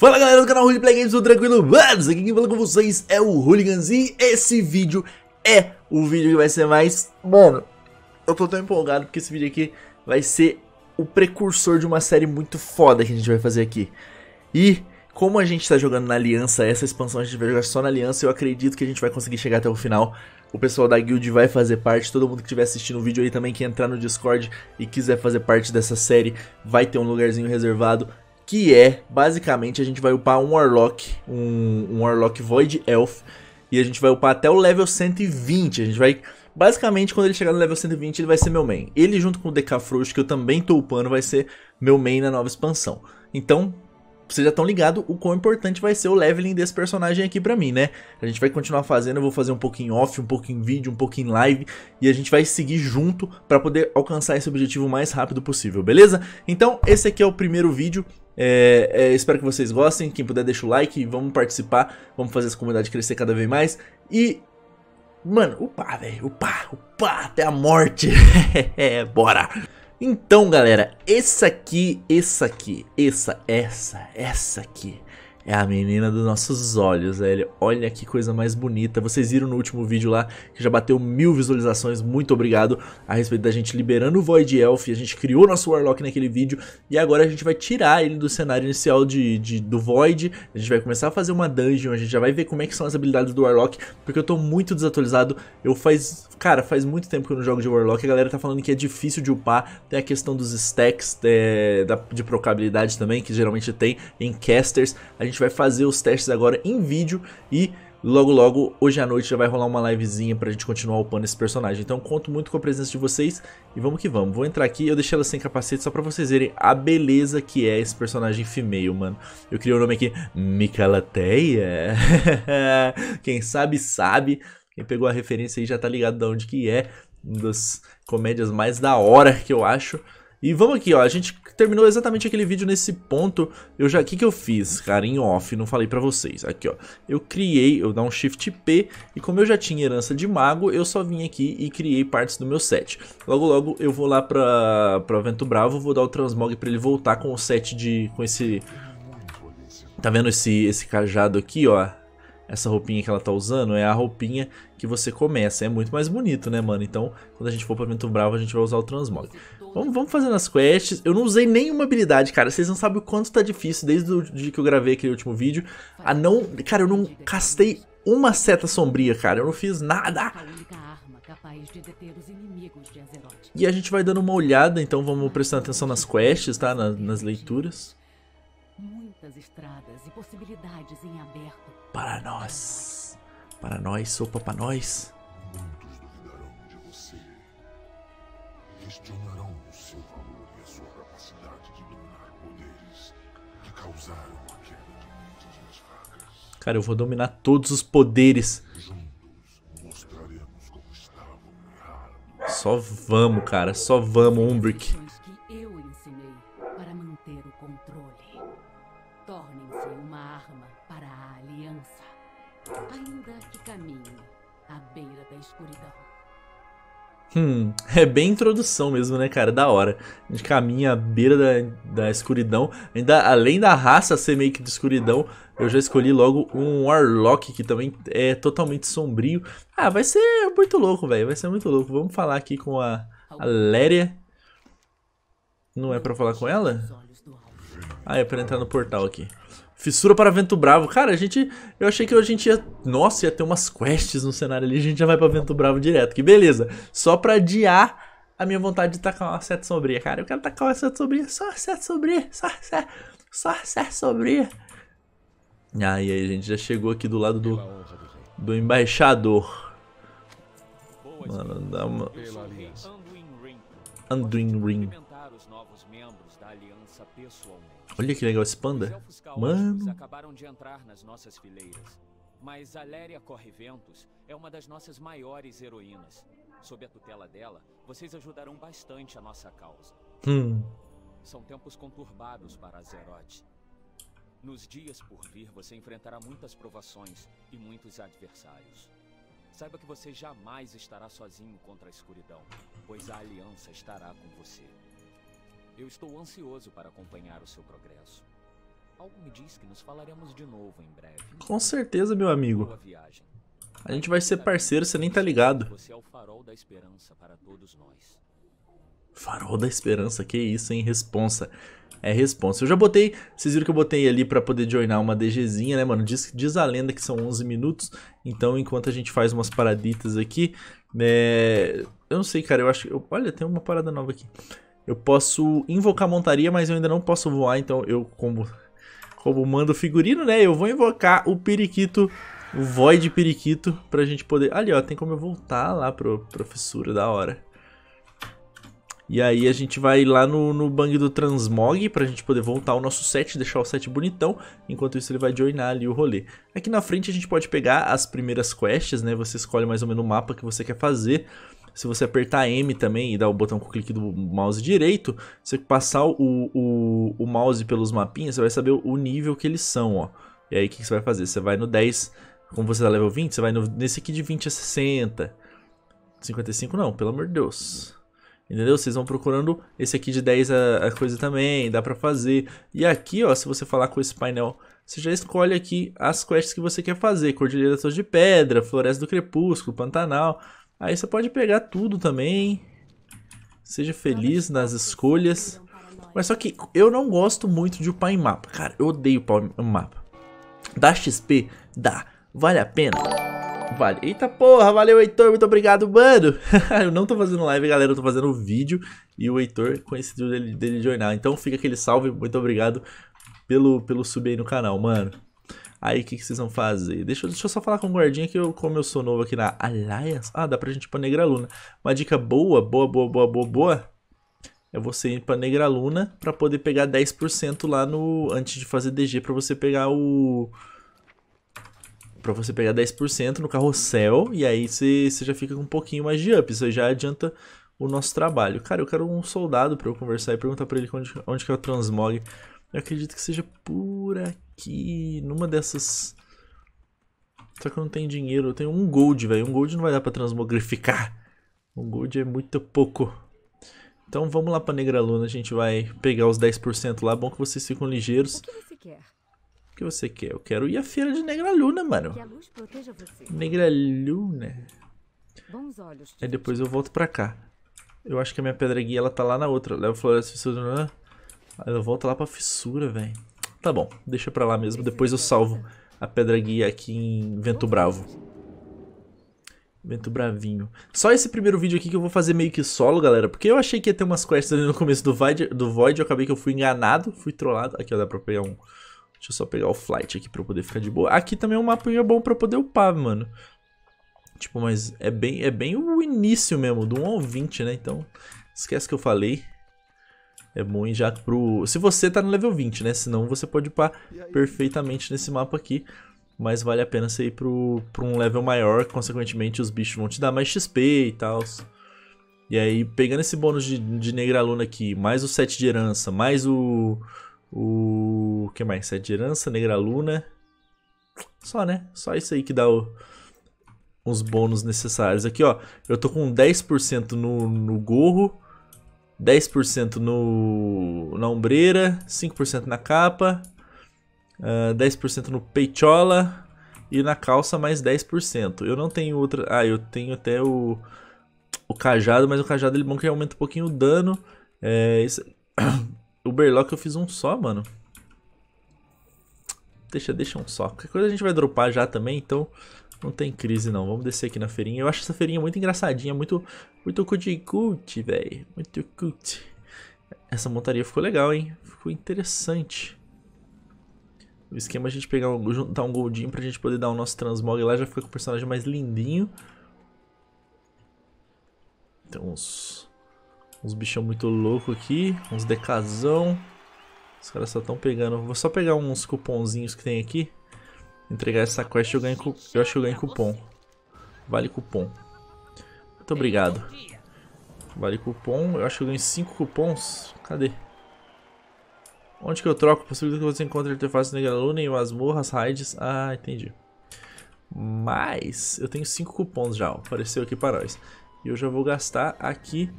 Fala galera do canal Play Games, tudo tranquilo? Manos, aqui quem fala com vocês é o Hooligans e esse vídeo é o vídeo que vai ser mais... Mano, eu tô tão empolgado porque esse vídeo aqui vai ser o precursor de uma série muito foda que a gente vai fazer aqui. E como a gente tá jogando na Aliança, essa expansão a gente vai jogar só na Aliança, eu acredito que a gente vai conseguir chegar até o final. O pessoal da guild vai fazer parte, todo mundo que estiver assistindo o vídeo aí também, que entrar no Discord e quiser fazer parte dessa série, vai ter um lugarzinho reservado que é, basicamente, a gente vai upar um Warlock, um, um Warlock Void Elf, e a gente vai upar até o level 120, a gente vai... Basicamente, quando ele chegar no level 120, ele vai ser meu main. Ele, junto com o Decafrost, que eu também tô upando, vai ser meu main na nova expansão. Então, vocês já estão ligados o quão importante vai ser o leveling desse personagem aqui pra mim, né? A gente vai continuar fazendo, eu vou fazer um pouquinho off, um pouquinho vídeo, um pouquinho live, e a gente vai seguir junto pra poder alcançar esse objetivo o mais rápido possível, beleza? Então, esse aqui é o primeiro vídeo, é, é, espero que vocês gostem, quem puder deixa o like, vamos participar, vamos fazer essa comunidade crescer cada vez mais, e... Mano, upa, velho, upa, upa, até a morte, é, bora! Então, galera, essa aqui, essa aqui, essa, essa, essa aqui é a menina dos nossos olhos, velho. Olha que coisa mais bonita. Vocês viram no último vídeo lá que já bateu mil visualizações. Muito obrigado a respeito da gente liberando o Void Elf. A gente criou nosso Warlock naquele vídeo e agora a gente vai tirar ele do cenário inicial de, de do Void. A gente vai começar a fazer uma dungeon. A gente já vai ver como é que são as habilidades do Warlock, porque eu tô muito desatualizado. Eu faz... Cara, faz muito tempo que eu não jogo de Warlock. A galera tá falando que é difícil de upar. Tem a questão dos stacks, é, da, de procabilidade também, que geralmente tem em casters. A gente gente vai fazer os testes agora em vídeo e logo logo, hoje à noite, já vai rolar uma livezinha pra gente continuar upando esse personagem. Então conto muito com a presença de vocês e vamos que vamos. Vou entrar aqui, eu deixei ela sem capacete só pra vocês verem a beleza que é esse personagem female, mano. Eu criei o um nome aqui, Micalateia. Quem sabe, sabe. Quem pegou a referência aí já tá ligado de onde que é. Uma das comédias mais da hora que eu acho. E vamos aqui, ó. A gente terminou exatamente aquele vídeo nesse ponto. Eu já, o que que eu fiz, cara, em off, não falei pra vocês. Aqui, ó, eu criei, eu dou um shift P, e como eu já tinha herança de mago, eu só vim aqui e criei partes do meu set. Logo, logo, eu vou lá pra, pra Vento Bravo, vou dar o transmog pra ele voltar com o set de, com esse... Tá vendo esse, esse cajado aqui, ó? essa roupinha que ela tá usando é a roupinha que você começa. É muito mais bonito, né, mano? Então, quando a gente for pra Vento Bravo, a gente vai usar o Transmog. Vamos, vamos fazendo as quests. Eu não usei nenhuma habilidade, cara. Vocês não sabem o quanto tá difícil desde o dia que eu gravei aquele último vídeo. A não... Cara, eu não castei uma seta sombria, cara. Eu não fiz nada. E a gente vai dando uma olhada, então vamos prestar atenção nas quests, tá? nas, nas leituras. Muitas estradas e possibilidades em aberto para nós. Para nós, sopa para nós. Muitos duvidarão de você. Questionarão o seu valor e a sua capacidade de dominar poderes que causaram a queda de muitas Cara, eu vou dominar todos os poderes. Juntos mostraremos como estavam errados. Só vamos, cara. Só vamos, Umbrick. Hum, é bem introdução mesmo, né, cara? Da hora. A gente caminha à beira da, da escuridão. Ainda além da raça ser meio que de escuridão, eu já escolhi logo um Warlock, que também é totalmente sombrio. Ah, vai ser muito louco, velho. Vai ser muito louco. Vamos falar aqui com a, a Léria. Não é pra falar com ela? Ah, é pra entrar no portal aqui. Fissura para Vento Bravo. Cara, a gente. Eu achei que a gente ia. Nossa, ia ter umas quests no cenário ali. A gente já vai para Vento Bravo direto. Que beleza. Só para adiar a minha vontade de tacar uma seta sombria, cara. Eu quero tacar uma seta sombria, só uma seta sombria, só uma seta, só uma seta sombria. Ah, e aí, a gente já chegou aqui do lado do, do embaixador. Mano, dá uma... Anduin Ring. Olha que legal esse panda. Mano. acabaram de entrar nas nossas fileiras. Mas Aléria Correventos é uma das nossas maiores heroínas. Sob a tutela dela, vocês ajudarão bastante a nossa causa. Hum. São tempos conturbados para Azeroth. Nos dias por vir, você enfrentará muitas provações e muitos adversários. Saiba que você jamais estará sozinho contra a escuridão, pois a aliança estará com você. Eu estou ansioso para acompanhar o seu progresso. Algo me diz que nos falaremos de novo em breve. Com certeza, meu amigo. A gente vai ser parceiro, você nem tá ligado. Você é o farol da esperança para todos nós. Farol da Esperança, que isso, hein? Responsa. É responsa. Eu já botei, vocês viram que eu botei ali para poder joinar uma DGzinha, né, mano? Diz, diz a lenda que são 11 minutos, então enquanto a gente faz umas paraditas aqui, é... Eu não sei, cara, eu acho... que... olha, tem uma parada nova aqui. Eu posso invocar montaria, mas eu ainda não posso voar, então eu, como, como mando figurino, né? Eu vou invocar o periquito, o Void Periquito, pra gente poder... Ali, ó, tem como eu voltar lá pro professora, da hora. E aí a gente vai lá no, no bang do Transmog pra gente poder voltar o nosso set, deixar o set bonitão. Enquanto isso ele vai joinar ali o rolê. Aqui na frente a gente pode pegar as primeiras quests, né? Você escolhe mais ou menos o mapa que você quer fazer. Se você apertar M também e dar o botão com o clique do mouse direito, você passar o, o, o mouse pelos mapinhas, você vai saber o nível que eles são, ó. E aí o que, que, você vai fazer? Você vai no 10, como você tá level 20, você vai no, nesse aqui de 20 a 60. 55 não, pelo amor de Deus. Entendeu? Vocês vão procurando esse aqui de 10 a, a coisa também, dá pra fazer. E aqui, ó, se você falar com esse painel você já escolhe aqui as quests que você quer fazer. Cordilheira das de Pedra, Floresta do Crepúsculo, Pantanal. Aí você pode pegar tudo também. Seja feliz nas escolhas. Mas só que eu não gosto muito de upar em mapa. Cara, eu odeio upar em mapa. Dá XP? Dá. Vale a pena? Vale. Eita porra, valeu Heitor, muito obrigado, mano. eu não tô fazendo live, galera, eu tô fazendo vídeo. E o Heitor, conhecido dele, dele de Então fica aquele salve, muito obrigado pelo, pelo subir aí no canal, mano. Aí o que, que, vocês vão fazer? Deixa, deixa eu só falar com o guardinha que eu, como eu sou novo aqui na Alliance. Ah, dá pra gente ir pra Negra Luna. Uma dica boa, boa, boa, boa, boa, boa. É você ir pra Negra Luna pra poder pegar 10% lá no. Antes de fazer DG, pra você pegar o. Pra você pegar 10% no carrossel. E aí você, já fica com um pouquinho mais de up. Isso aí já adianta o nosso trabalho. Cara, eu quero um soldado pra eu conversar e perguntar pra ele onde, onde que é o transmog. Eu acredito que seja por aqui, numa dessas... Só que eu não tenho dinheiro, eu tenho um gold, velho. Um gold não vai dar pra transmogrificar. Um gold é muito pouco. Então vamos lá pra Negra Luna, a gente vai pegar os 10% lá. Bom que vocês ficam ligeiros. O que você quer? O que você quer? Eu quero ir à feira de Negra Luna, mano. Negra Luna. Olhos, é, depois eu volto pra cá. Eu acho que a minha pedra guia, ela tá lá na outra. Leva floresta... Ela volta lá pra fissura, velho. Tá bom, deixa pra lá mesmo. Depois eu salvo a pedra guia aqui em Vento Bravo. Vento Bravinho. Só esse primeiro vídeo aqui que eu vou fazer meio que solo, galera. Porque eu achei que ia ter umas quests ali no começo do Void. Do Void eu acabei que eu fui enganado, fui trollado. Aqui, ó, dá pra pegar um... Deixa eu só pegar o Flight aqui pra eu poder ficar de boa. Aqui também é um mapinha bom pra eu poder upar, mano. Tipo, mas é bem, é bem o início mesmo, do 1 ao 20, né? Então, esquece que eu falei. É bom ir já pro... Se você tá no level 20, né? Senão você pode upar perfeitamente nesse mapa aqui. Mas vale a pena você ir pro, pro um level maior, consequentemente os bichos vão te dar mais XP e tal. E aí, pegando esse bônus de, de Negra Luna aqui, mais o 7 de herança, mais o... O... o que mais? 7 de herança, Negra Luna... Só, né? Só isso aí que dá o, os bônus necessários. Aqui, ó, eu tô com 10% no, no gorro, 10% no, na ombreira, 5% na capa, uh, ah, 10% no peitola e na calça mais 10%. Eu não tenho outra... Ah, eu tenho até o, o cajado, mas o cajado ele é bom que aumenta um pouquinho o dano. É, isso... o Berlock eu fiz um só, mano. Deixa, deixa um só. Qualquer coisa a gente vai dropar já também, então não tem crise não, vamos descer aqui na feirinha. Eu acho essa feirinha muito engraçadinha, muito, muito cult velho. Muito cult. Essa montaria ficou legal, hein? Ficou interessante. O esquema é a gente pegar um, juntar um goldinho pra gente poder dar o nosso transmog lá, já fica com o personagem mais lindinho. Tem uns, uns bichão muito louco aqui, uns decazão. Os caras só estão pegando... Vou só pegar uns cuponzinhos que tem aqui entregar essa quest eu ganho, eu acho que eu ganho cupom. Vale cupom. Muito obrigado. Vale cupom, eu acho que eu ganho 5 cupons. Cadê? Onde que eu troco? Possibilidade que você encontre interface negra Luna e masmorras, raids. Ah, entendi. Mas eu tenho 5 cupons já, ó. apareceu aqui para nós. E eu já vou gastar aqui.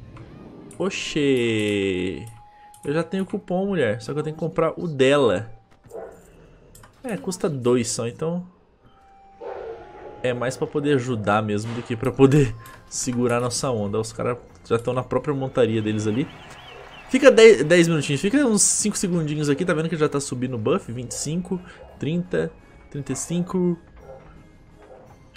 Oxê! Eu já tenho cupom, mulher. Só que eu tenho que comprar o dela. É, custa dois só, então... É mais pra poder ajudar mesmo do que pra poder segurar nossa onda. Os caras já estão na própria montaria deles ali. Fica 10, 10, minutinhos, fica uns 5 segundinhos aqui, tá vendo que já tá subindo o buff? 25, 30, 35...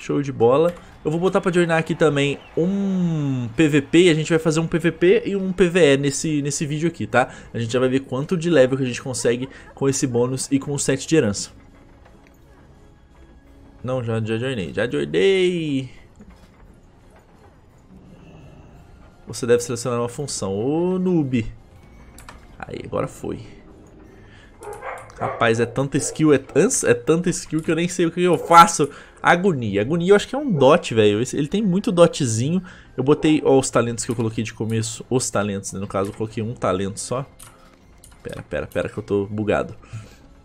Show de bola. Eu vou botar pra joinar aqui também um PVP e a gente vai fazer um PVP e um PVE nesse, nesse vídeo aqui, tá? A gente já vai ver quanto de level que a gente consegue com esse bônus e com o set de herança. Não, já, já joinei, já joinei! Você deve selecionar uma função. Ô, noob! Aí, agora foi. Rapaz, é tanta skill, é, é tanta skill que eu nem sei o que eu faço Agonia. Agonia eu acho que é um dot, velho. Ele tem muito dotzinho. Eu botei ó, os talentos que eu coloquei de começo. Os talentos, né? No caso, eu coloquei um talento só. Pera, pera, pera que eu tô bugado.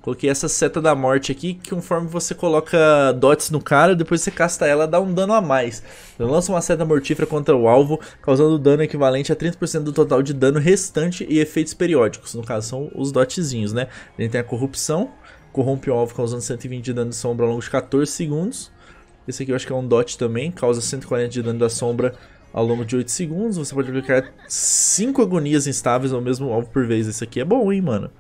Coloquei essa seta da morte aqui, que conforme você coloca dots no cara, depois você casta ela, dá um dano a mais. Então, lança uma seta mortífera contra o alvo, causando dano equivalente a 30% do total de dano restante e efeitos periódicos. No caso, são os dotzinhos, né? A gente tem a corrupção, Corrompe o alvo causando 120 de dano de sombra ao longo de 14 segundos. Esse aqui eu acho que é um dot também, causa 140 de dano da sombra ao longo de 8 segundos. Você pode aplicar 5 agonias instáveis ao mesmo alvo por vez. Esse aqui é bom, hein, mano.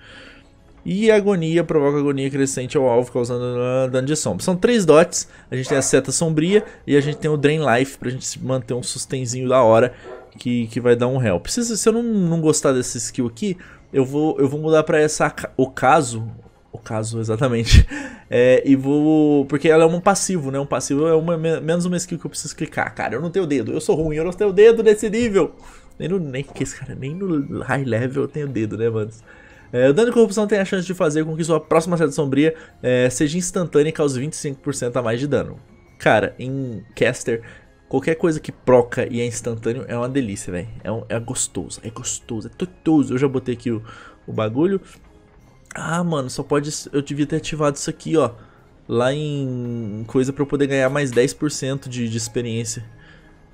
E agonia provoca agonia crescente ao alvo, causando dano de sombra. São três dots. A gente tem a seta sombria e a gente tem o Drain Life pra gente manter um sustenzinho da hora que, que vai dar um help. Se, se eu não, não gostar dessa skill aqui, eu vou, eu vou mudar pra essa ocaso, o caso exatamente. É, e vou. Porque ela é um passivo, né? Um passivo é uma, menos uma skill que eu preciso clicar. Cara, eu não tenho dedo. Eu sou ruim, eu não tenho dedo nesse nível. Nem no. Nem que esse cara, nem no high level eu tenho dedo, né, mano? É, o dano de corrupção tem a chance de fazer com que sua próxima seta sombria é, seja instantânea e cause 25% a mais de dano. Cara, em caster, qualquer coisa que proca e é instantâneo é uma delícia, velho. É, um, é gostoso, é gostoso, é totoso. Eu já botei aqui o, o bagulho. Ah, mano, só pode. Eu devia ter ativado isso aqui, ó. Lá em coisa pra eu poder ganhar mais 10% de, de experiência.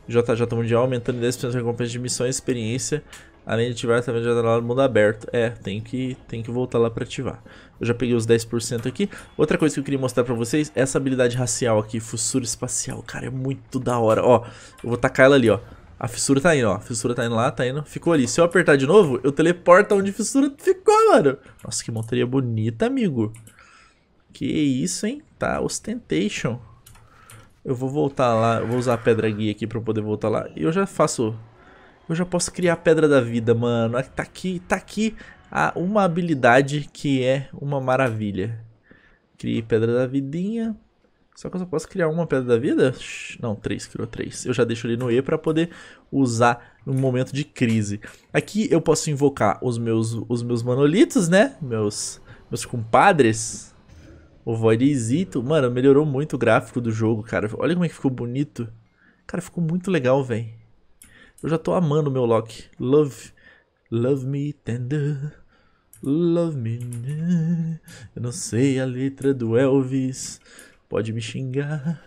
JJ Mundial aumentando 10% de recompensa de missões e experiência. Além de ativar também já tá lá no mundo aberto. É, tem que, tem que voltar lá para ativar. Eu já peguei os 10% aqui. Outra coisa que eu queria mostrar para vocês é essa habilidade racial aqui, Fussura Espacial. Cara, é muito da hora. Ó, eu vou tacar ela ali, ó. A fissura tá indo, ó. A fissura tá indo lá, tá indo. Ficou ali. Se eu apertar de novo, eu teleporto onde a fissura ficou, mano. Nossa, que montaria bonita, amigo. Que isso, hein? Tá, ostentation. Eu vou voltar lá. Eu vou usar a pedra guia aqui pra eu poder voltar lá. E eu já faço... Eu já posso criar a pedra da vida, mano. Tá aqui, tá aqui a ah, uma habilidade que é uma maravilha. Criei pedra da vidinha. Só que eu só posso criar uma pedra da vida? Não, três, criou três. Eu já deixo ele no E para poder usar no momento de crise. Aqui eu posso invocar os meus, os meus manolitos, né? Meus, meus compadres. O Voidzito. Mano, melhorou muito o gráfico do jogo, cara. Olha como é que ficou bonito. Cara, ficou muito legal, véi. Eu já tô amando o meu Loki. Love. Love me tender. Love me. Eu não sei a letra do Elvis. Pode me xingar.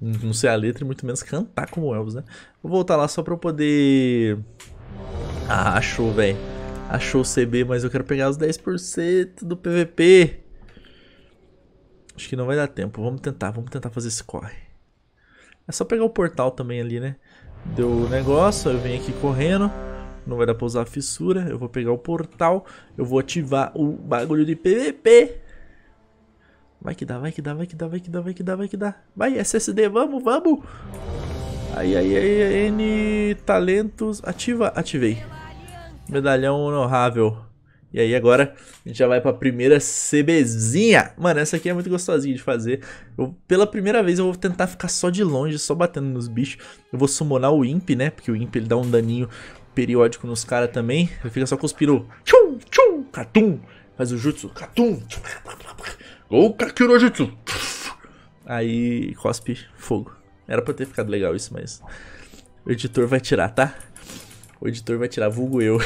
Não sei a letra e muito menos cantar como Elvis, né? Vou voltar lá só pra eu poder... Ah, achou, velho. Achou o CB, mas eu quero pegar os 10% do PVP. Acho que não vai dar tempo. Vamos tentar, vamos tentar fazer esse corre. É só pegar o portal também ali, né? Deu o negócio, eu venho aqui correndo. Não vai dar pra usar a fissura. Eu vou pegar o portal. Eu vou ativar o bagulho de PVP. Vai que dá, vai que dá, vai que dá, vai que dá, vai que dá, vai que dá. Vai, SSD, vamos, vamos! Aí, aí, aí, N talentos. Ativa, ativei. Medalhão honorável. E aí agora a gente já vai pra primeira CBzinha. Mano, essa aqui é muito gostosinha de fazer. Eu, pela primeira vez eu vou tentar ficar só de longe, só batendo nos bichos. Eu vou summonar o Imp, né? Porque o Imp ele dá um daninho periódico nos caras também. Ele fica só com os piru. Tchum, tchum, catum. Faz o jutsu. Catum. Tchum, Louca Kirojutsu! Aí cospe fogo. Era pra ter ficado legal isso, mas. O editor vai tirar, tá? O editor vai tirar, vulgo eu.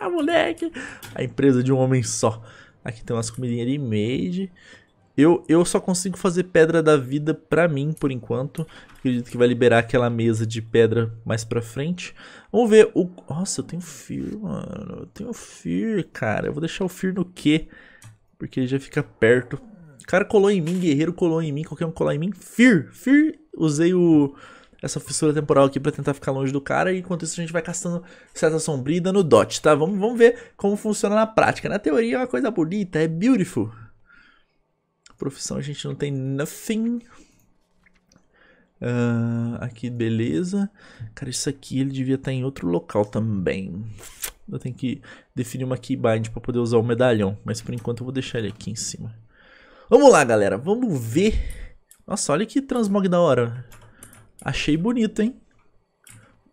ah, moleque! A empresa de um homem só. Aqui tem umas comidinhas de made. Eu, eu só consigo fazer pedra da vida pra mim, por enquanto. Acredito que vai liberar aquela mesa de pedra mais pra frente. Vamos ver o... Nossa, eu tenho Fear, mano. Eu tenho Fear, cara. Eu vou deixar o Fear no quê? Porque ele já fica perto. O cara colou em mim, guerreiro colou em mim, qualquer um colar em mim. Fear! Fear! Usei o essa fissura temporal aqui para tentar ficar longe do cara. E enquanto isso a gente vai caçando seta sombria no dot, tá? Vamos, vamos ver como funciona na prática. Na teoria é uma coisa bonita, é beautiful. profissão a gente não tem nothing. Uh, aqui, beleza. Cara, isso aqui ele devia estar tá em outro local também. Eu tenho que definir uma keybind para poder usar o medalhão, mas por enquanto eu vou deixar ele aqui em cima. Vamos lá, galera, vamos ver. Nossa, olha que transmog da hora. Achei bonito, hein?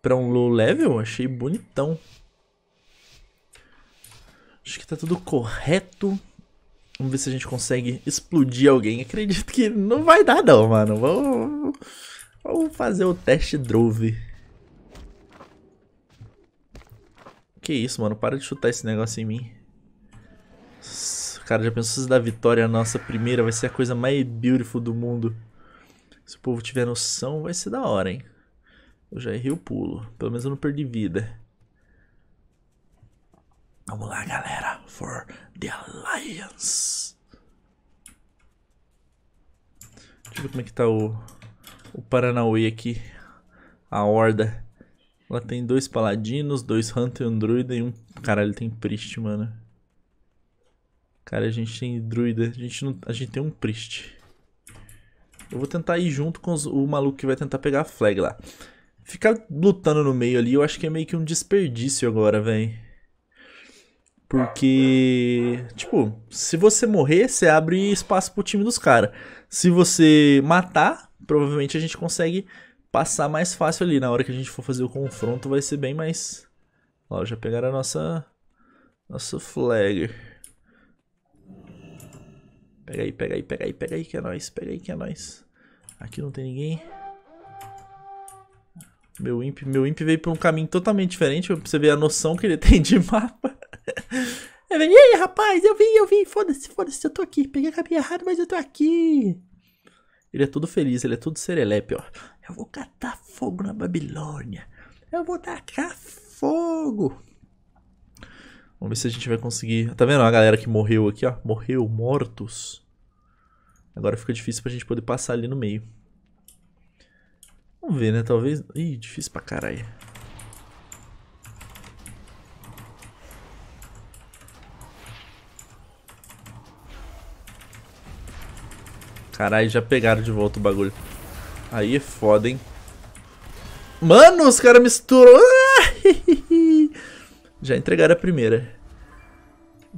Pra um low level, achei bonitão. Acho que tá tudo correto. Vamos ver se a gente consegue explodir alguém. Acredito que não vai dar não, mano. Vamos, vamos fazer o teste drove. Que isso, mano. Para de chutar esse negócio em mim. Cara, já pensou se da vitória a nossa primeira vai ser a coisa mais beautiful do mundo? Se o povo tiver noção, vai ser da hora, hein? Eu já errei o pulo. Pelo menos eu não perdi vida. Vamos lá, galera. For the Alliance. Deixa eu ver como é que tá o, o Paranauê aqui. A horda. Ela tem dois paladinos, dois hunter, um druida e um... Caralho, tem priest, mano. Cara, a gente tem druida. A gente, não... a gente tem um priest. Eu vou tentar ir junto com os... o maluco que vai tentar pegar a flag lá. Ficar lutando no meio ali, eu acho que é meio que um desperdício agora, véi. Porque, tipo, se você morrer, você abre espaço pro time dos caras. Se você matar, provavelmente a gente consegue passar mais fácil ali. Na hora que a gente for fazer o confronto vai ser bem mais... Ó, já pegaram a nossa... Nosso flag. Pega aí, pega aí, pega aí, pega aí que é nóis, pega aí que é nóis. Aqui não tem ninguém. Meu imp, meu imp veio pra um caminho totalmente diferente, pra você ver a noção que ele tem de mapa. Ele vem, ei rapaz, eu vim, eu vim, foda-se, foda-se, eu tô aqui. Peguei a caminha errada mas eu tô aqui. Ele é todo feliz, ele é todo serelepe, ó. Eu vou catar fogo na Babilônia. Eu vou tacar fogo. Vamos ver se a gente vai conseguir. Tá vendo a galera que morreu aqui, ó? Morreu, mortos. Agora fica difícil pra gente poder passar ali no meio. Vamos ver, né? Talvez... Ih, difícil pra caralho. Caralho, já pegaram de volta o bagulho. Aí é foda, hein? Mano, os caras misturaram. já entregaram a primeira.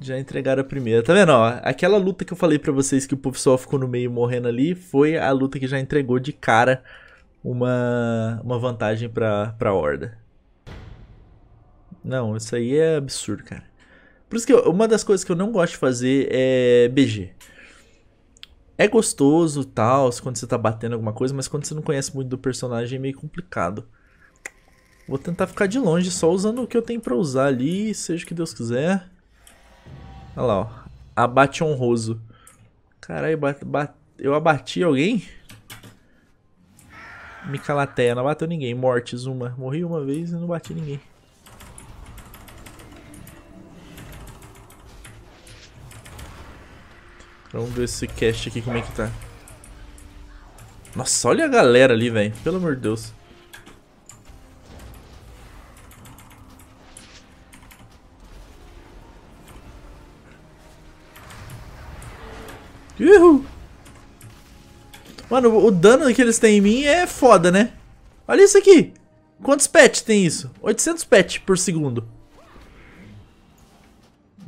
Já entregaram a primeira. Tá vendo, ó? Aquela luta que eu falei pra vocês que o pessoal ficou no meio morrendo ali foi a luta que já entregou de cara uma, uma vantagem pra, pra Horda. Não, isso aí é absurdo, cara. Por isso que eu, uma das coisas que eu não gosto de fazer é BG é gostoso tal, quando você tá batendo alguma coisa, mas quando você não conhece muito do personagem é meio complicado. Vou tentar ficar de longe, só usando o que eu tenho pra usar ali, seja o que Deus quiser. Olha lá, ó. Abate honroso. Caralho, eu abati alguém? Micalateia, não bateu ninguém. Mortes, uma. Morri uma vez e não bati ninguém. Vamos ver esse cast aqui como é que tá. Nossa, olha a galera ali, velho. Pelo amor de Deus. Uhul. Mano, o dano que eles têm em mim é foda, né? Olha isso aqui. Quantos pets tem isso? 800 pets por segundo.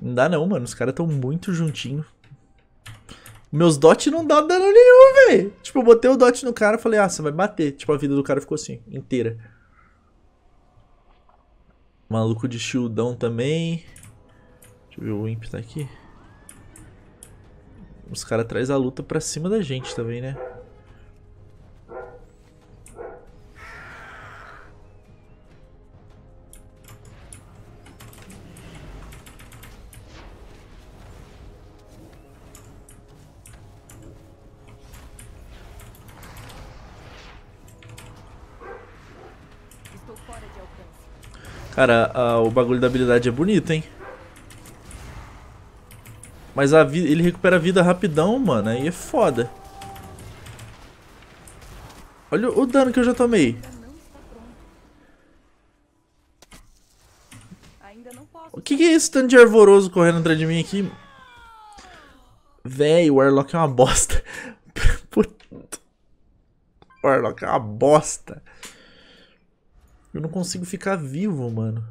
Não dá não, mano. Os caras estão muito juntinhos. Meus dots não dá dano nenhum, velho. Tipo, eu botei o dot no cara e falei, ah, você vai bater. Tipo, a vida do cara ficou assim, inteira. Maluco de shieldão também. Deixa eu ver, o Imp tá aqui. Os caras trazem a luta pra cima da gente também, né? Cara, a, o bagulho da habilidade é bonito, hein? Mas a vida, ele recupera a vida rapidão, mano. Aí é foda. Olha o, o dano que eu já tomei. O que, que, é esse tanto de arvoroso correndo atrás de mim aqui? Véi, o Warlock é uma bosta. Puta. O Warlock é uma bosta. Eu não consigo ficar vivo, mano.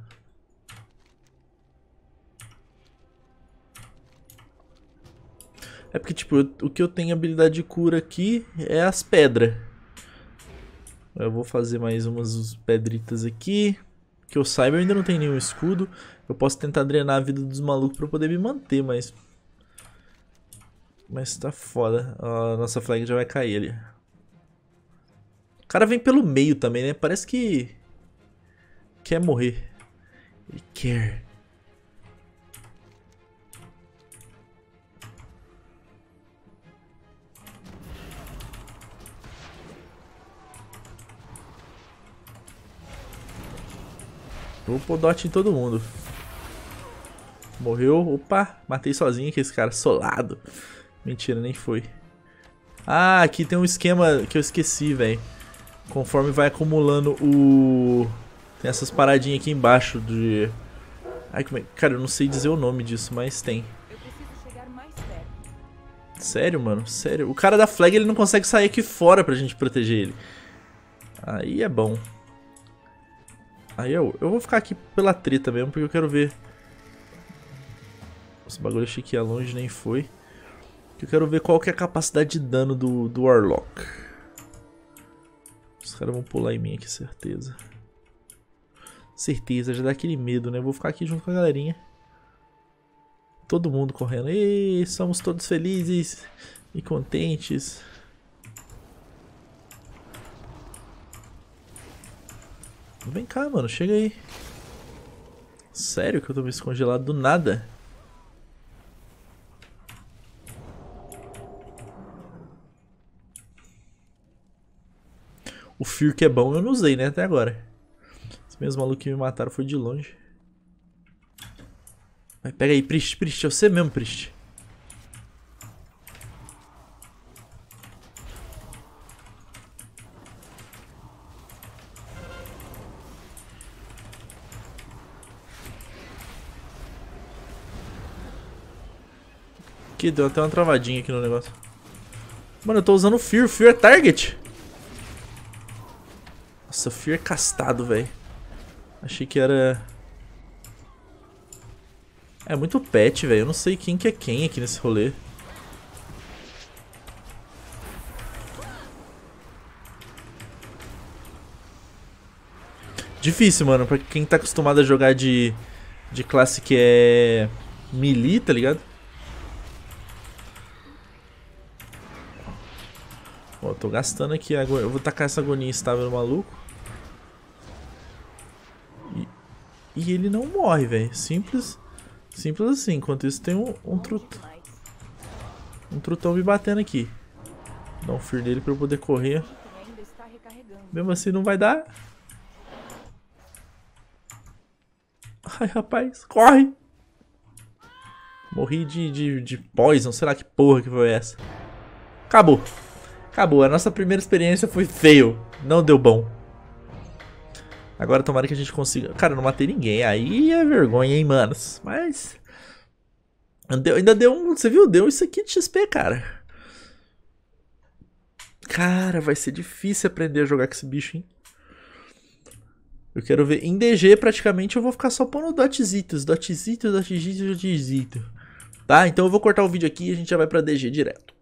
É porque, tipo, o que eu tenho habilidade de cura aqui é as pedras. Eu vou fazer mais umas pedritas aqui. Que eu saiba, eu ainda não tenho nenhum escudo. Eu posso tentar drenar a vida dos malucos pra eu poder me manter, mas... Mas tá foda. A nossa flag já vai cair ali. O cara vem pelo meio também, né? Parece que quer morrer. Ele quer. Vou pôr dot em todo mundo. Morreu. Opa, matei sozinho que esse cara solado. Mentira, nem foi. Ah, aqui tem um esquema que eu esqueci, velho. Conforme vai acumulando o... Tem essas paradinhas aqui embaixo de... Ai, como é... Cara, eu não sei dizer o nome disso, mas tem. Sério, mano? Sério? O cara da flag, ele não consegue sair aqui fora pra gente proteger ele. Aí é bom. Aí eu, eu vou ficar aqui pela treta mesmo, porque eu quero ver... Esse bagulho achei que ia longe, nem foi. Eu quero ver qual que é a capacidade de dano do, do Warlock. Os caras vão pular em mim aqui, certeza certeza, já dá aquele medo, né? Eu vou ficar aqui junto com a galerinha. Todo mundo correndo. E somos todos felizes e contentes. Vem cá, mano. Chega aí. Sério que eu tô me descongelado do nada? O fio que é bom eu não usei, né? Até agora. Os mesmos malucos que me mataram foi de longe. Vai, pega aí, Prist, Prist, é você mesmo, Prist. Que deu até uma travadinha aqui no negócio. Mano, eu tô usando o Fear. Fear é target. Nossa, o Fear é castado, velho. Achei que era... É muito pet, velho. Eu não sei quem que é quem aqui nesse rolê. Difícil, mano. Pra quem tá acostumado a jogar de, de classe que é melee, tá ligado? Ó, tô gastando aqui agora Eu vou tacar essa agonia estável no maluco. E ele não morre, velho. Simples. Simples assim. Enquanto isso tem um, um trutão. Um trutão me batendo aqui. Dá um fear nele pra eu poder correr. Mesmo assim não vai dar. Ai, rapaz. Corre! Morri de, de, de poison. Será que porra que foi essa? Acabou. Acabou. A nossa primeira experiência foi feio. Não deu bom. Agora tomara que a gente consiga... Cara, eu não matei ninguém. Aí é vergonha, hein, manos. Mas... Deu, ainda deu um... Você viu? Deu isso aqui de XP, cara. Cara, vai ser difícil aprender a jogar com esse bicho, hein? Eu quero ver. Em DG, praticamente, eu vou ficar só pondo dotzitos, dotzitos, dotzitos, dotzitos. Tá? Então eu vou cortar o vídeo aqui e a gente já vai pra DG direto.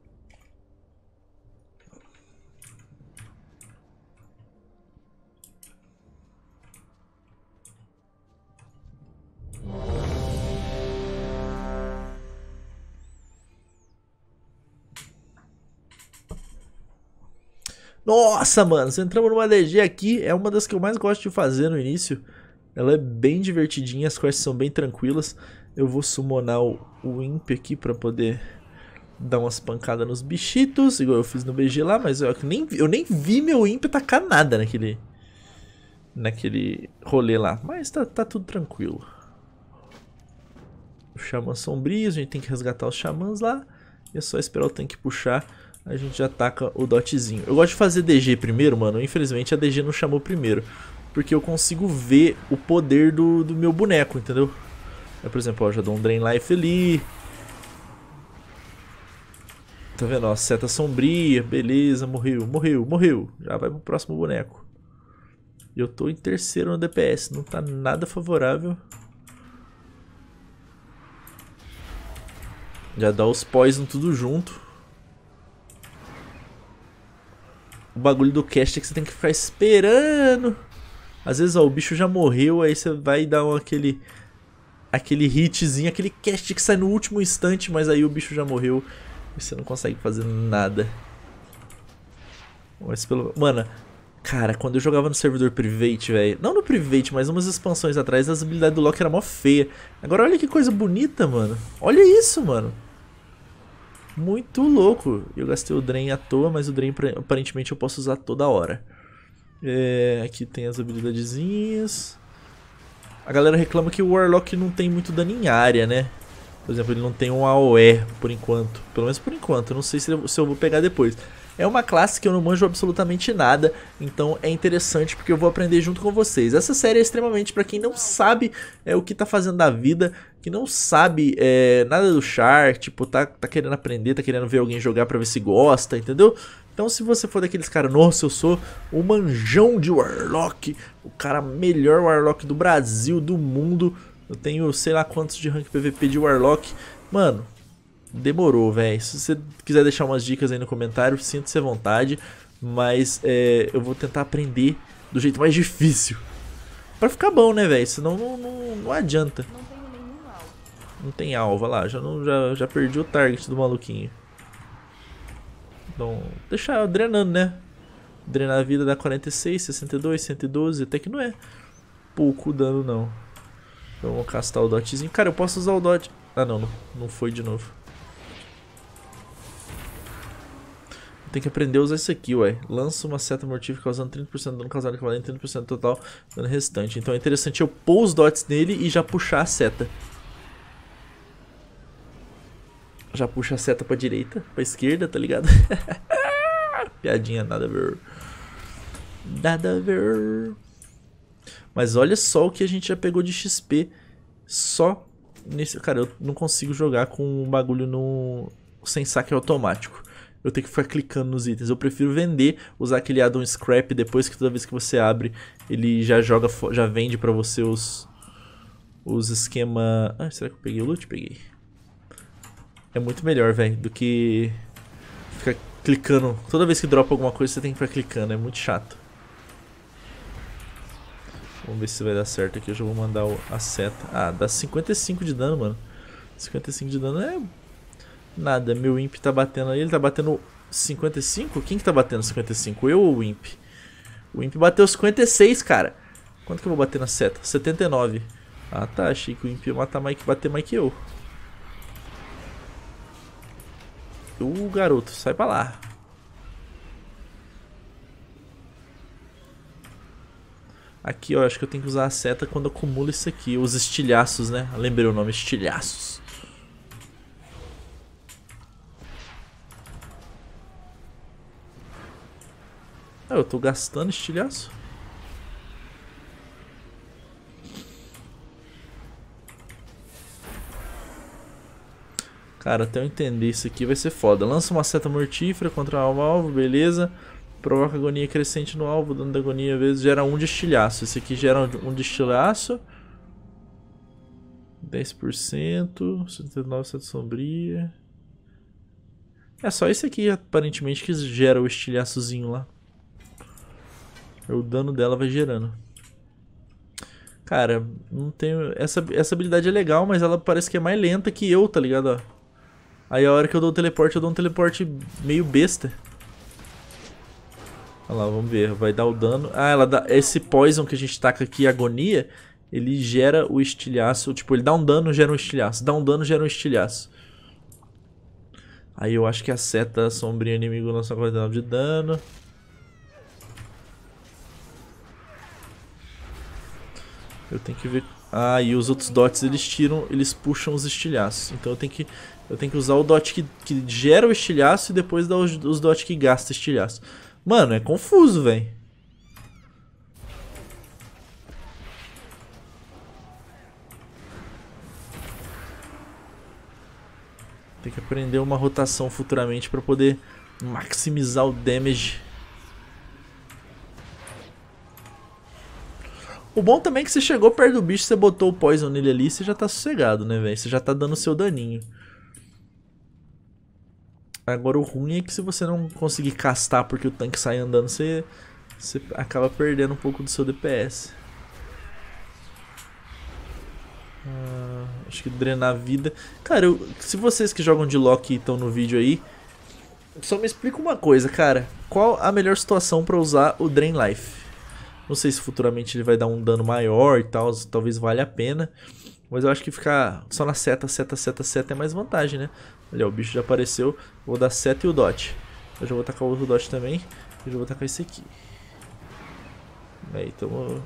Nossa, mano, se entramos numa DG aqui, é uma das que eu mais gosto de fazer no início. Ela é bem divertidinha, as quests são bem tranquilas. Eu vou summonar o, Imp aqui pra poder dar umas pancadas nos bichitos, igual eu fiz no BG lá, mas eu nem, eu nem vi meu Imp tacar nada naquele, naquele rolê lá. Mas tá, tá tudo tranquilo. O xamã sombrio, a gente tem que resgatar os xamãs lá. E é só esperar o tanque puxar a gente já taca o dotzinho. Eu gosto de fazer DG primeiro, mano. Infelizmente a DG não chamou primeiro. Porque eu consigo ver o poder do, do meu boneco, entendeu? Eu, é, por exemplo, ó, já dou um Drain Life ali. Tá vendo? Ó, seta sombria. Beleza, morreu, morreu, morreu. Já vai pro próximo boneco. Eu tô em terceiro no DPS. Não tá nada favorável. Já dá os poison tudo junto. o bagulho do cast é que você tem que ficar esperando. Às vezes, ó, o bicho já morreu, aí você vai dar um, aquele aquele hitzinho, aquele cast que sai no último instante, mas aí o bicho já morreu e você não consegue fazer nada. Mas pelo, mano, cara, quando eu jogava no servidor private, velho, não no private, mas umas expansões atrás, as habilidades do Loki era mó feia. Agora olha que coisa bonita, mano. Olha isso, mano. Muito louco. Eu gastei o Drain à toa, mas o Drain aparentemente eu posso usar toda hora. É, aqui tem as habilidadezinhas. A galera reclama que o Warlock não tem muito dano em área, né? Por exemplo, ele não tem um AOE por enquanto. Pelo menos por enquanto. não sei se eu, vou pegar depois. É uma classe que eu não manjo absolutamente nada, então é interessante porque eu vou aprender junto com vocês. Essa série é extremamente para quem não sabe é, o que tá fazendo da vida, que não sabe é, nada do char, tipo, tá, tá querendo aprender, tá querendo ver alguém jogar pra ver se gosta, entendeu? Então se você for daqueles caras, nossa, eu sou o manjão de Warlock, o cara melhor Warlock do Brasil, do mundo, eu tenho sei lá quantos de rank PVP de Warlock, mano, demorou, velho. Se você quiser deixar umas dicas aí no comentário, sinta-se à vontade, mas é, eu vou tentar aprender do jeito mais difícil. Pra ficar bom, né, velho? Senão não, não, não adianta. Não não tem alva lá, já, não, já, já perdi o target do maluquinho. Então, deixar drenando, né? Drenar a vida dá 46, 62, 112, até que não é pouco dano não. Então vou castar o dotzinho. Cara, eu posso usar o dot. Ah não, não, não foi de novo. Tem que aprender a usar isso aqui, ué. Lança uma seta mortífera causando 30% de dano causado equivalente 30% total dano restante. Então é interessante eu pôr os dots nele e já puxar a seta já puxa a seta pra direita, pra esquerda, tá ligado? Piadinha, nada a ver. Nada a ver. Mas olha só o que a gente já pegou de XP só nesse... Cara, eu não consigo jogar com o bagulho no... sem saque automático. Eu tenho que ficar clicando nos itens. Eu prefiro vender, usar aquele addon scrap depois que toda vez que você abre, ele já joga, já vende pra você os, os esquema... Ah, será que eu peguei o loot? Peguei. É muito melhor, velho, do que ficar clicando. Toda vez que dropa alguma coisa, você tem que ficar clicando. É muito chato. Vamos ver se vai dar certo aqui. Eu já vou mandar a seta. Ah, dá 55 de dano, mano. 55 de dano é nada. Meu imp tá batendo aí. Ele tá batendo 55? Quem que tá batendo 55? Eu ou o imp? O imp bateu 56, cara. Quanto que eu vou bater na seta? 79. Ah, tá. Achei que o imp ia matar mais, bater mais que eu. Uh, garoto, sai pra lá. Aqui, ó, acho que eu tenho que usar a seta quando acumula isso aqui. Os estilhaços, né? Lembrei o nome, estilhaços. Ah, eu tô gastando estilhaço? Cara, até eu entender isso aqui vai ser foda. Lança uma seta mortífera contra o alvo, beleza. Provoca agonia crescente no alvo, dano da agonia vezes gera um destilhaço. Esse aqui gera um destilhaço. 10%, 79 seta sombria. É só esse aqui, aparentemente, que gera o estilhaçozinho lá. O dano dela vai gerando. Cara, não tenho... Essa, essa habilidade é legal, mas ela parece que é mais lenta que eu, tá ligado? Ó. Aí a hora que eu dou o teleporte, eu dou um teleporte meio besta. Olha lá, vamos ver, vai dar o dano. Ah, ela dá esse poison que a gente taca aqui, agonia, ele gera o estilhaço, tipo, ele dá um dano, gera um estilhaço, dá um dano, gera um estilhaço. Aí eu acho que a seta sombria inimigo lança 49 de dano. Eu tenho que ver... Ah, e os outros dots eles tiram, eles puxam os estilhaços. Então eu tenho que eu tenho que usar o dot que, que gera o estilhaço e depois dar os, os dot que gasta estilhaço. Mano, é confuso, velho. Tem que aprender uma rotação futuramente para poder maximizar o damage. O bom também é que você chegou perto do bicho, você botou o poison nele ali, você já tá sossegado, né, velho? Você já tá dando seu daninho. Agora o ruim é que se você não conseguir castar porque o tanque sai andando, você, você acaba perdendo um pouco do seu DPS. Ah, acho que drenar vida. Cara, eu, se vocês que jogam de Loki estão no vídeo aí, só me explica uma coisa, cara. Qual a melhor situação para usar o Drain Life? Não sei se futuramente ele vai dar um dano maior e tal, talvez valha a pena. Mas eu acho que ficar só na seta, seta, seta, seta é mais vantagem, né? Olha, o bicho já apareceu. Vou dar seta e o dot. Eu já vou tacar o outro dot também. E já vou tacar esse aqui. Aí, então...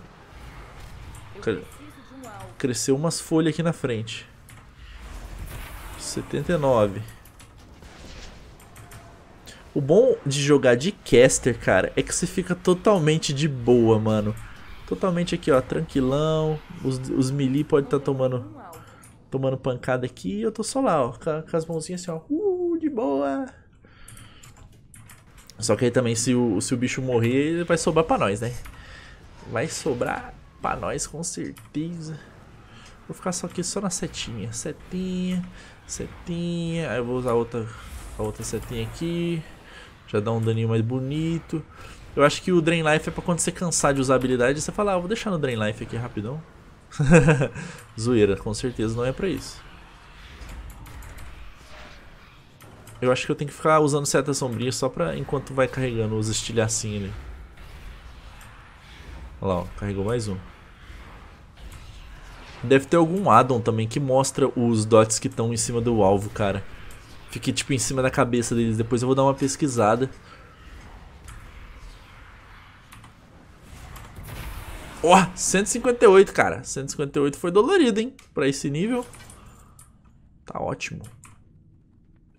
Cresceu umas folhas aqui na frente. 79. O bom de jogar de caster, cara, é que você fica totalmente de boa, mano. Totalmente aqui, ó, tranquilão. Os, os melee pode estar tá tomando tomando pancada aqui e eu tô só lá, ó, com as mãozinhas assim, ó, uh, de boa. Só que aí também, se o, se o bicho morrer, ele vai sobrar pra nós, né? Vai sobrar pra nós, com certeza. Vou ficar só aqui, só na setinha. Setinha, setinha. Aí eu vou usar outra, a outra setinha aqui. Já dá um daninho mais bonito. Eu acho que o Drain Life é pra quando você cansar de usar habilidade, você fala, ah, vou deixar no Drain Life aqui rapidão. Zoeira, com certeza não é pra isso. Eu acho que eu tenho que ficar usando seta sombrinha só pra enquanto vai carregando os estilhacinhos ali. Olha lá, ó, carregou mais um. Deve ter algum addon também que mostra os dots que estão em cima do alvo, cara. Fiquei tipo em cima da cabeça deles, depois eu vou dar uma pesquisada. Ó, oh, 158, cara. 158 foi dolorido, hein? Pra esse nível. Tá ótimo.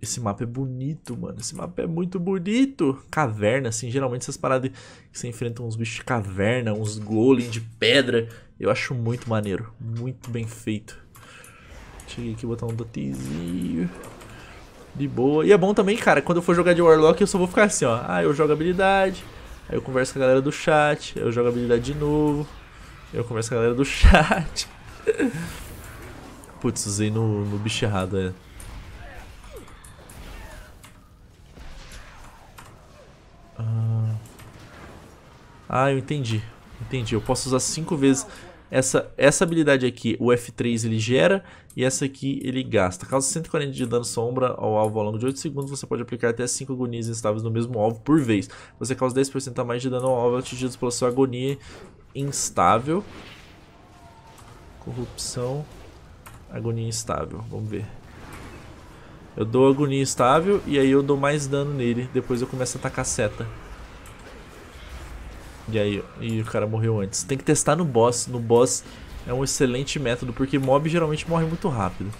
Esse mapa é bonito, mano. Esse mapa é muito bonito. Caverna, assim, geralmente essas paradas que você enfrenta uns bichos de caverna, uns golem de pedra. Eu acho muito maneiro. Muito bem feito. Cheguei aqui botar um dotezinho. De boa. E é bom também, cara, quando eu for jogar de Warlock, eu só vou ficar assim, ó. Ah, eu jogo habilidade. Aí eu converso com a galera do chat, eu jogo habilidade de novo. Eu converso com a galera do chat. Putz, usei no, no bicho errado, é. Ah, ah eu entendi. Entendi. Eu posso usar cinco vezes. Essa, essa habilidade aqui, o F3 ele gera e essa aqui ele gasta. causa 140 de dano sombra ao alvo ao longo de 8 segundos, você pode aplicar até 5 agonias instáveis no mesmo alvo por vez. Você causa 10% a mais de dano ao alvo atingido pela sua agonia instável. Corrupção, agonia instável, vamos ver. Eu dou agonia instável e aí eu dou mais dano nele, depois eu começo a atacar seta. E aí, e o cara morreu antes. Tem que testar no boss. No boss é um excelente método, porque mob geralmente morre muito rápido.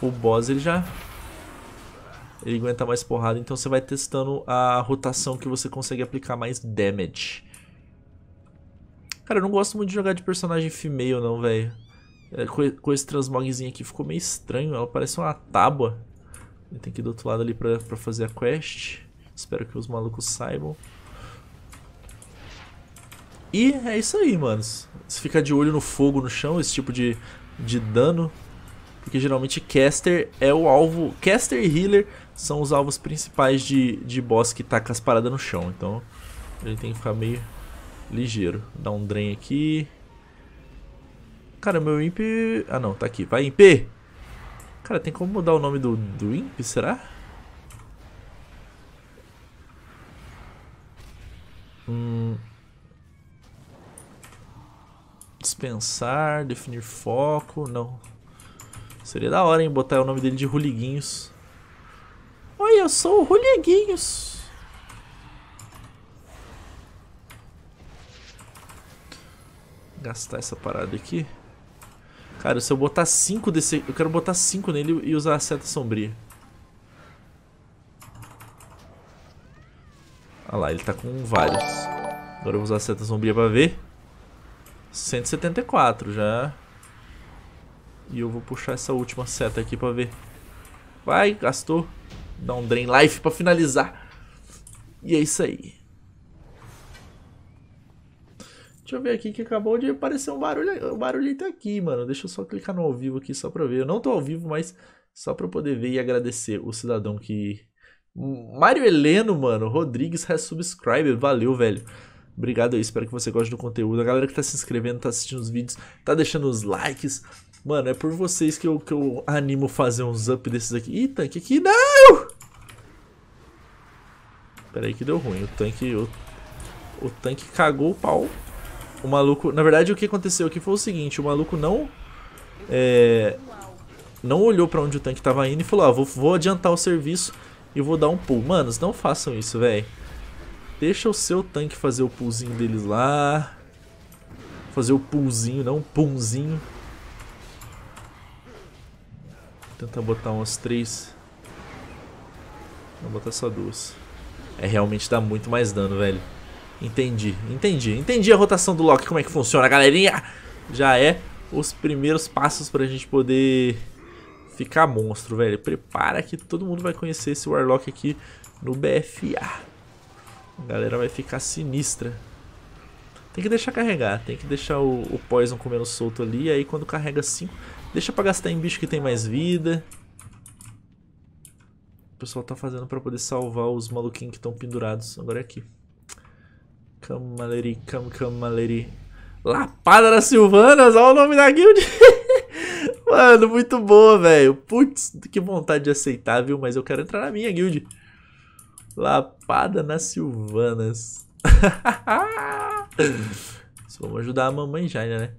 O boss ele já... Ele aguenta mais porrada, então você vai testando a rotação que você consegue aplicar mais damage. Cara, eu não gosto muito de jogar de personagem female não, velho. É, com, com esse transmogzinho aqui ficou meio estranho, ela parece uma tábua. Tem que ir do outro lado ali pra, pra fazer a quest. Espero que os malucos saibam. E é isso aí, mano. Você fica de olho no fogo no chão, esse tipo de, de dano. Porque geralmente caster é o alvo. Caster e healer são os alvos principais de, de boss que taca as paradas no chão. Então ele tem que ficar meio ligeiro. Dá um drain aqui. Cara, meu imp. Ah não, tá aqui. Vai, imp! Cara, tem como mudar o nome do, do imp, será? Hum. Dispensar, definir foco, não. Seria da hora, hein, botar o nome dele de Ruliguinhos. Oi, eu sou o Ruliguinhos. Gastar essa parada aqui. Cara, se eu botar 5 desse... Eu quero botar 5 nele e usar a seta sombria. Olha lá, ele tá com vários. Agora eu vou usar a seta sombria pra ver. 174 já. E eu vou puxar essa última seta aqui pra ver. Vai, gastou. Dá um Drain Life pra finalizar. E é isso aí. Deixa eu ver aqui que acabou de aparecer um barulho, um barulhito aqui, mano. Deixa eu só clicar no ao vivo aqui só pra ver. Eu não tô ao vivo, mas só pra eu poder ver e agradecer o cidadão que... Mário Heleno, mano. Rodrigues has subscribed. Valeu, velho. Obrigado aí, espero que você goste do conteúdo. A galera que tá se inscrevendo, tá assistindo os vídeos, tá deixando os likes. Mano, é por vocês que eu, que eu animo fazer uns up desses aqui. Ih, tanque aqui, não! Pera aí que deu ruim, o tanque... O, o tanque cagou o pau. O maluco... Na verdade, o que aconteceu aqui foi o seguinte, o maluco não... É... Não olhou pra onde o tanque tava indo e falou, ó, ah, vou, vou adiantar o serviço e vou dar um pull. Manos, não façam isso, velho. Deixa o seu tanque fazer o pullzinho deles lá. Fazer o pullzinho, não, punzinho. Tenta botar umas três. Vou botar só duas. É, realmente dá muito mais dano, velho. Entendi, entendi. Entendi a rotação do Loki, como é que funciona, galerinha. Já é os primeiros passos pra gente poder ficar monstro, velho. Prepara que todo mundo vai conhecer esse Warlock aqui no BFA. A galera vai ficar sinistra. Tem que deixar carregar, tem que deixar o, o Poison comendo solto ali, aí quando carrega 5, deixa pra gastar em bicho que tem mais vida. O pessoal tá fazendo pra poder salvar os maluquinhos que estão pendurados. Agora é aqui. Camaleri, cam, camaleri. Lapada das Silvanas, olha o nome da guild. Mano, muito boa, velho. Putz, que vontade de aceitar, viu? Mas eu quero entrar na minha guild. Lapada nas Silvanas. Só vamos ajudar a mamãe já, né?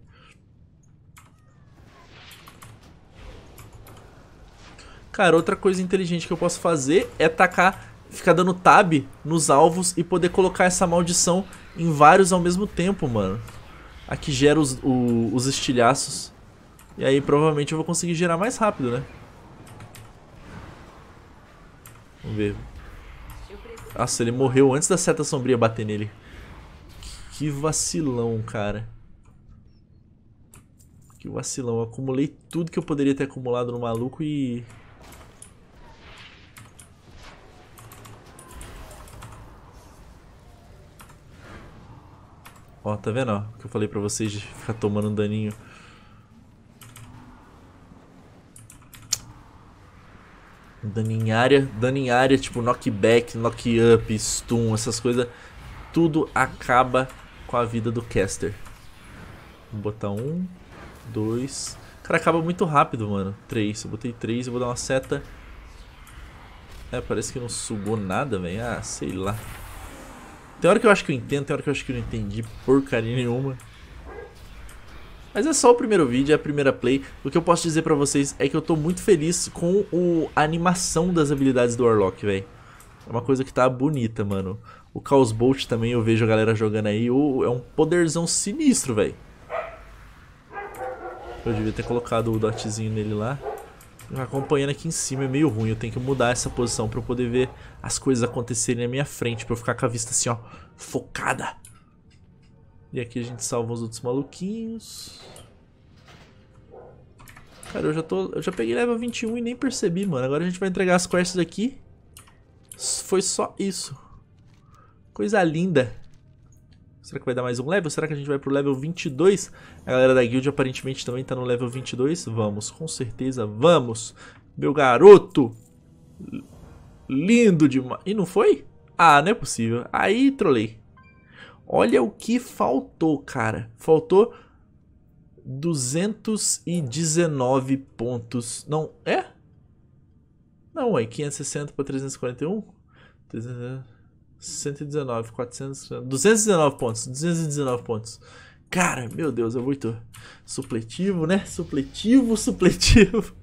Cara, outra coisa inteligente que eu posso fazer é tacar, ficar dando tab nos alvos e poder colocar essa maldição em vários ao mesmo tempo, mano. Aqui gera os, o, os estilhaços. E aí provavelmente eu vou conseguir gerar mais rápido, né? Vamos ver. Nossa, ele morreu antes da seta sombria bater nele. Que vacilão, cara. Que vacilão. Eu acumulei tudo que eu poderia ter acumulado no maluco e... Ó, tá vendo? Ó, o que eu falei pra vocês de ficar tomando um daninho. Dano em área, dano em área, tipo knockback, knock up, stun, essas coisas. Tudo acaba com a vida do caster. Vou botar um, dois. Cara, acaba muito rápido, mano. Três. Eu botei três, eu vou dar uma seta. É, parece que não sugou nada, velho. Ah, sei lá. Tem hora que eu acho que eu entendo, tem hora que eu acho que eu não entendi porcaria nenhuma. Mas é só o primeiro vídeo, é a primeira play. O que eu posso dizer pra vocês é que eu tô muito feliz com o, a animação das habilidades do Warlock, velho. É uma coisa que tá bonita, mano. O Chaos Bolt também eu vejo a galera jogando aí. é um poderzão sinistro, velho. Eu devia ter colocado o dotzinho nele lá. Acompanhando aqui em cima é meio ruim. Eu tenho que mudar essa posição pra eu poder ver as coisas acontecerem na minha frente. Pra eu ficar com a vista assim, ó, focada. E aqui a gente salva os outros maluquinhos. Cara, eu já tô. Eu já peguei level 21 e nem percebi, mano. Agora a gente vai entregar as quests aqui. Foi só isso. Coisa linda. Será que vai dar mais um level? Será que a gente vai pro level 22? A galera da guild aparentemente também tá no level 22. Vamos, com certeza vamos. Meu garoto. Lindo demais. E não foi? Ah, não é possível. Aí trolei. Olha o que faltou, cara. Faltou 219 pontos. Não, é? Não, é 560 para 341? 119, 400, 219 pontos, 219 pontos. Cara, meu Deus, é muito supletivo, né? Supletivo, supletivo.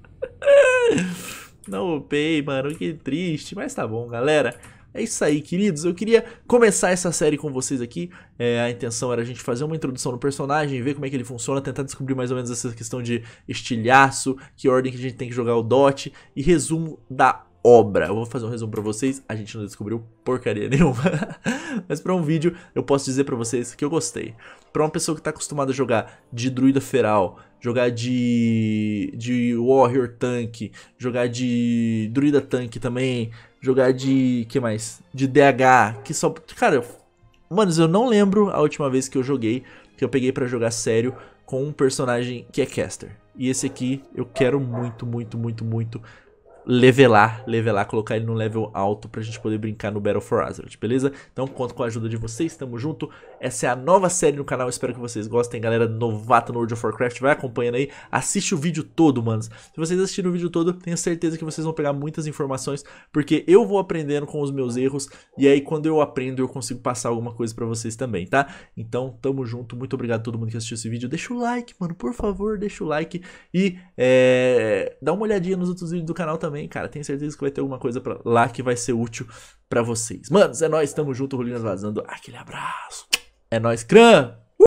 Não upei, mano, que triste, mas tá bom, galera. É isso aí, queridos. Eu queria começar essa série com vocês aqui. É, a intenção era a gente fazer uma introdução no personagem, ver como é que ele funciona, tentar descobrir mais ou menos essa questão de estilhaço, que ordem que a gente tem que jogar o dot e resumo da obra. Eu vou fazer um resumo para vocês, a gente não descobriu porcaria nenhuma. Mas para um vídeo eu posso dizer para vocês que eu gostei. Para uma pessoa que tá acostumada a jogar de druida feral, jogar de de warrior tank, jogar de druida tank também, jogar de que mais? De DH, que só cara, manos, eu não lembro a última vez que eu joguei, que eu peguei para jogar sério com um personagem que é caster. E esse aqui eu quero muito, muito, muito, muito levelar, levelar, colocar ele no level alto pra gente poder brincar no Battle for Azeroth, beleza? Então conto com a ajuda de vocês, tamo junto. Essa é a nova série no canal, espero que vocês gostem, galera novata no World of Warcraft, vai acompanhando aí, assiste o vídeo todo, manos. Se vocês assistirem o vídeo todo, tenho certeza que vocês vão pegar muitas informações, porque eu vou aprendendo com os meus erros, e aí quando eu aprendo eu consigo passar alguma coisa pra vocês também, tá? Então tamo junto, muito obrigado a todo mundo que assistiu esse vídeo, deixa o like, mano, por favor, deixa o like, e é, dá uma olhadinha nos outros vídeos do canal também, também, cara. Tenho certeza que vai ter alguma coisa pra, lá que vai ser útil para vocês. Manos, é nóis, tamo junto, Rolinas Vazando. Aquele abraço. É nóis, Cram!